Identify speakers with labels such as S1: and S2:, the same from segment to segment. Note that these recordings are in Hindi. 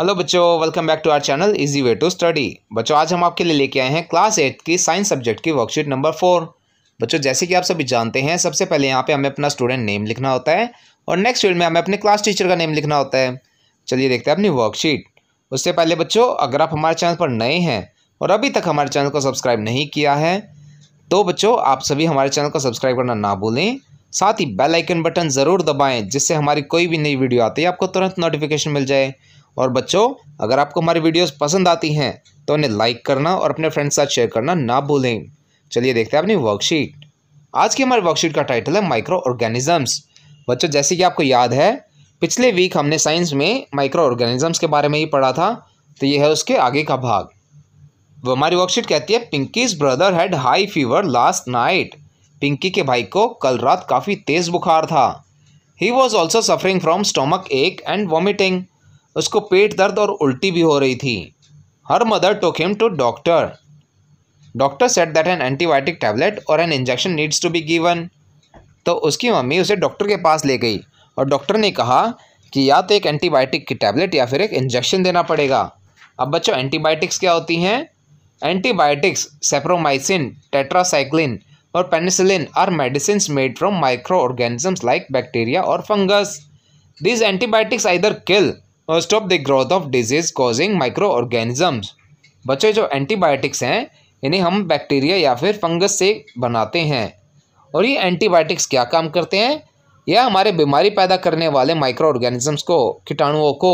S1: हेलो बच्चों welcome back to our channel easy way to study बच्चों आज हम आपके लिए लेके आए हैं क्लास एट की साइंस सब्जेक्ट की वर्कशीट नंबर फोर बच्चों जैसे कि आप सभी जानते हैं सबसे पहले यहाँ पे हमें अपना स्टूडेंट नेम लिखना होता है और नेक्स्ट फील्ड में हमें अपने क्लास टीचर का नेम लिखना होता है चलिए देखते हैं अपनी वर्कशीट उससे पहले बच्चों अगर आप हमारे चैनल पर नए हैं और अभी तक हमारे चैनल को सब्सक्राइब नहीं किया है तो बच्चों आप सभी हमारे चैनल को सब्सक्राइब करना ना भूलें साथ ही बेल आइकन बटन ज़रूर दबाएँ जिससे हमारी कोई भी नई वीडियो आती है आपको तुरंत नोटिफिकेशन मिल जाए और बच्चों अगर आपको हमारी वीडियोस पसंद आती हैं तो उन्हें लाइक करना और अपने फ्रेंड्स साथ शेयर करना ना भूलें चलिए देखते हैं अपनी वर्कशीट आज की हमारी वर्कशीट का टाइटल है माइक्रो ऑर्गेनिजम्स बच्चों जैसे कि आपको याद है पिछले वीक हमने साइंस में माइक्रो ऑर्गेनिजम्स के बारे में ही पढ़ा था तो ये है उसके आगे का भाग वो हमारी वर्कशीट कहती है Pinky's brother had high fever last night Pinky के भाई को कल रात काफ़ी तेज़ बुखार था he was also suffering from stomach ache and vomiting उसको पेट दर्द और उल्टी भी हो रही थी her mother took him to doctor doctor said that an antibiotic tablet और an injection needs to be given तो उसकी मम्मी उसे डॉक्टर के पास ले गई और डॉक्टर ने कहा कि या तो एक एंटीबायोटिक की टैबलेट या फिर एक इंजेक्शन देना पड़ेगा अब बच्चों एंटीबायोटिक्स क्या होती हैं एंटीबायोटिक्स सेप्रोमाइसिन टेट्रासाइक्लिन और penicillin are medicine made from micro organisms like bacteria और fungus this antibiotics either kill stop the growth of disease causing micro organisms बच्चे जो एंटीबायोटिक्स हैं इन्हें हम बैक्टीरिया या फिर फंगस से बनाते हैं और ये एंटीबायोटिक्स क्या काम करते हैं यह हमारे बीमारी पैदा करने वाले माइक्रो ऑर्गेनिजम्स को कीटाणुओं को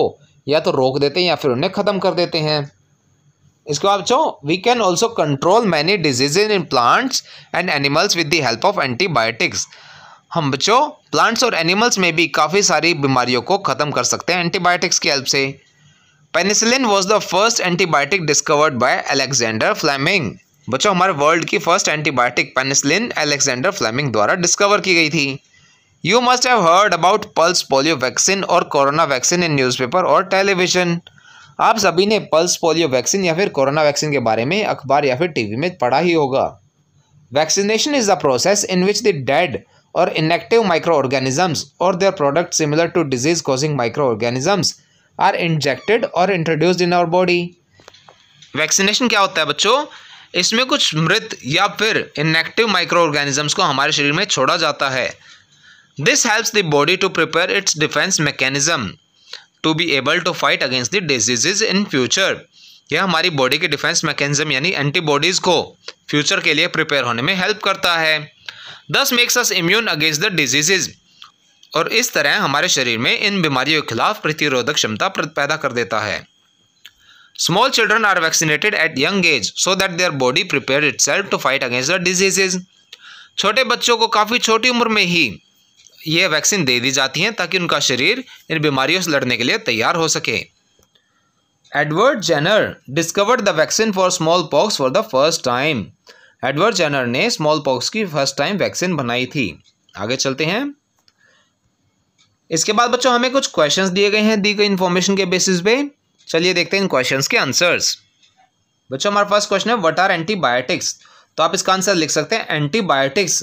S1: या तो रोक देते हैं या फिर उन्हें ख़त्म कर देते हैं इसके बाद so we can also control many diseases in plants and animals with the help of antibiotics हम बच्चों प्लांट्स और एनिमल्स में भी काफ़ी सारी बीमारियों को ख़त्म कर सकते हैं एंटीबायोटिक्स की हेल्प से penicillin was the first antibiotic discovered by Alexander Fleming बच्चों हमारे वर्ल्ड की first antibiotic penicillin Alexander Fleming द्वारा डिस्कवर की गई थी you must have heard about pulse polio vaccine और कोरोना वैक्सीन इन न्यूज़पेपर और टेलीविज़न आप सभी ने पल्स पोलियो वैक्सीन या फिर कोरोना वैक्सीन के बारे में अखबार या फिर टीवी में पढ़ा ही होगा vaccination is the process in which the dead और माइक्रो ऑर्गेनिजम्स और their product similar to disease causing micro organisms are injected और introduced in our body vaccination क्या होता है बच्चों इसमें कुछ मृत या फिर इनेक्टिव माइक्रो ऑर्गेनिजम्स को हमारे शरीर में छोड़ा जाता है this helps the body to prepare its defence mechanism to be able to fight against the diseases in future यह हमारी बॉडी के डिफेंस मैकेनिज्म यानी एंटीबॉडीज़ को फ्यूचर के लिए प्रिपेयर होने में हेल्प करता है thus makes us immune against the diseases और इस तरह हमारे शरीर में इन बीमारियों के खिलाफ प्रतिरोधक क्षमता पैदा कर देता है small children are vaccinated at young age so that their body prepare itself to fight against the diseases छोटे बच्चों को काफ़ी छोटी उम्र में ही ये वैक्सीन दे दी जाती हैं ताकि उनका शरीर इन बीमारियों से लड़ने के लिए तैयार हो सके Edward Jenner discovered the vaccine for smallpox for the first time Edward Jenner ने स्मॉल पॉक्स की फर्स्ट टाइम वैक्सीन बनाई थी आगे चलते हैं इसके बाद बच्चों हमें कुछ क्वेश्चंस दिए गए हैं दी गई इन्फॉर्मेशन के बेसिस पे चलिए देखते हैं इन क्वेश्चंस के आंसर्स बच्चों हमारा फर्स्ट क्वेश्चन है व्हाट आर एंटीबायोटिक्स तो आप इसका आंसर लिख सकते हैं antibiotics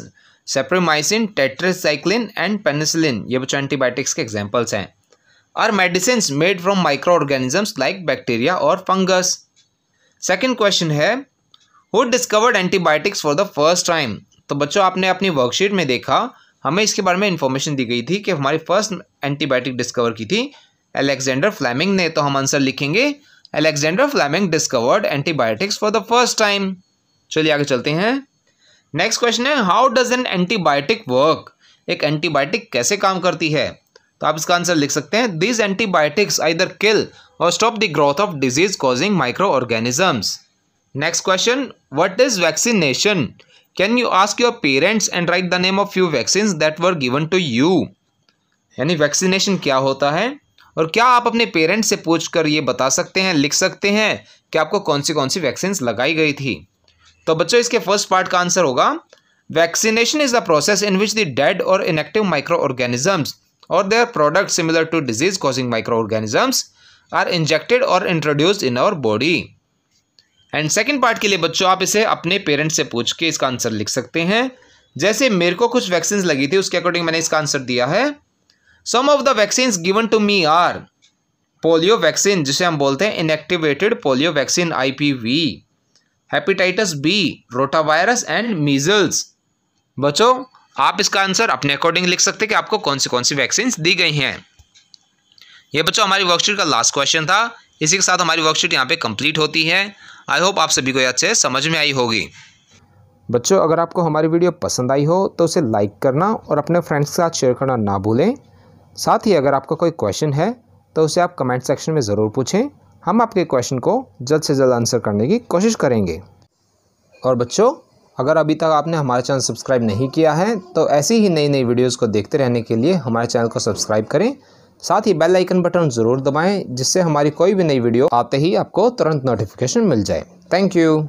S1: streptomycin tetracycline and penicillin ये बच्चों एंटीबायोटिक्स के एग्जाम्पल्स हैं are medicine made from micro organisms like bacteria और फंगस सेकेंड क्वेश्चन है who discovered antibiotics for the first time तो बच्चों आपने अपनी वर्कशीट में देखा हमें इसके बारे में इन्फॉर्मेशन दी गई थी कि हमारी फर्स्ट एंटीबायोटिक डिस्कवर की थी एलेक्जेंडर फ्लैमिंग ने तो हम आंसर लिखेंगे Alexander Fleming discovered antibiotics for the first time चलिए आगे चलते हैं नेक्स्ट क्वेश्चन है how does an antibiotic work एक एंटीबायोटिक कैसे काम करती है तो आप इसका आंसर लिख सकते हैं दीज एंटीबायोटिक्स आइदर किल और stop the growth of disease causing micro organisms next question what is vaccination can you ask your parents and write the name of you vaccine that were given to you यानी वैक्सीनेशन क्या होता है और क्या आप अपने पेरेंट्स से पूछ कर ये बता सकते हैं लिख सकते हैं कि आपको कौन सी कौन सी वैक्सीन लगाई गई थी तो बच्चों इसके फर्स्ट पार्ट का आंसर होगा vaccination is the process in which the dead और इनएक्टिव माइक्रो ऑर्गेनिजम्स और their product similar to disease causing micro organisms are injected और introduced in our body and second part के लिए बच्चों आप इसे अपने पेरेंट्स से पूछ के इसका आंसर लिख सकते हैं जैसे मेरे को कुछ वैक्सीन लगी थी उसके अकॉर्डिंग मैंने इसका आंसर दिया है some of the vaccine given to me are polio vaccine जिसे हम बोलते हैं inactivated polio vaccine IPV hepatitis B rotavirus and measles बच्चों आप इसका आंसर अपने अकॉर्डिंग लिख सकते हैं कि आपको कौन सी कौन सी वैक्सीन दी गई हैं ये बच्चों हमारी वर्कशीट का लास्ट क्वेश्चन था इसी के साथ हमारी वर्कशीट यहाँ पे कंप्लीट होती है आई होप आप सभी को अच्छे समझ में आई होगी बच्चों अगर आपको हमारी वीडियो पसंद आई हो तो उसे लाइक करना और अपने फ्रेंड्स के साथ शेयर करना ना भूलें साथ ही अगर आपका कोई क्वेश्चन है तो उसे आप कमेंट सेक्शन में ज़रूर पूछें हम आपके क्वेश्चन को जल्द से जल्द आंसर करने की कोशिश करेंगे और बच्चों अगर अभी तक आपने हमारा चैनल सब्सक्राइब नहीं किया है तो ऐसी ही नई नई वीडियोज़ को देखते रहने के लिए हमारे चैनल को सब्सक्राइब करें साथ ही बेल आइकन बटन ज़रूर दबाएं जिससे हमारी कोई भी नई वीडियो आते ही आपको तुरंत नोटिफिकेशन मिल जाए थैंक यू